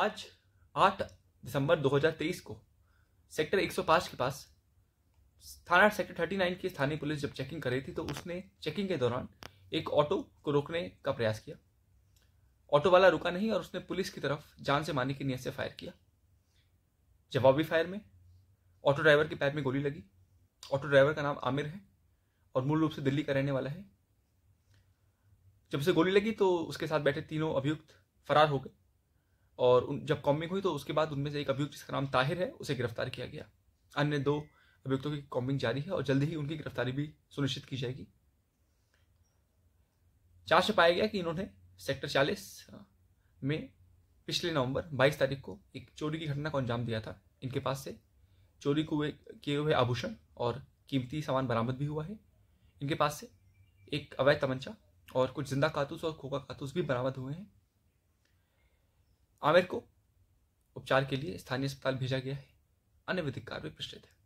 आज 8 दिसंबर 2023 को सेक्टर 105 के पास थाना सेक्टर 39 की स्थानीय पुलिस जब चेकिंग कर रही थी तो उसने चेकिंग के दौरान एक ऑटो को रोकने का प्रयास किया ऑटो वाला रुका नहीं और उसने पुलिस की तरफ जान से मारने की नीयत से फायर किया जवाबी फायर में ऑटो ड्राइवर के पैर में गोली लगी ऑटो ड्राइवर का नाम आमिर है और मूल रूप से दिल्ली का रहने वाला है जब उसे गोली लगी तो उसके साथ बैठे तीनों अभियुक्त फरार हो गए और उन जब कॉम्बिंग हुई तो उसके बाद उनमें से एक अभियुक्त जिसका नाम ताहिर है उसे गिरफ्तार किया गया अन्य दो अभियुक्तों की कॉम्बिंग जारी है और जल्दी ही उनकी गिरफ्तारी भी सुनिश्चित की जाएगी चार्ज पाया गया कि इन्होंने सेक्टर चालीस हाँ, में पिछले नवंबर 22 तारीख को एक चोरी की घटना को अंजाम दिया था इनके पास से चोरी को किए हुए आभूषण और कीमती सामान बरामद भी हुआ है इनके पास से एक अवैध तमंचा और कुछ जिंदा कातूस और खोखा कातूस भी बरामद हुए हैं आमिर को उपचार के लिए स्थानीय अस्पताल भेजा गया है अन्य विधिक कार्य प्रचलित है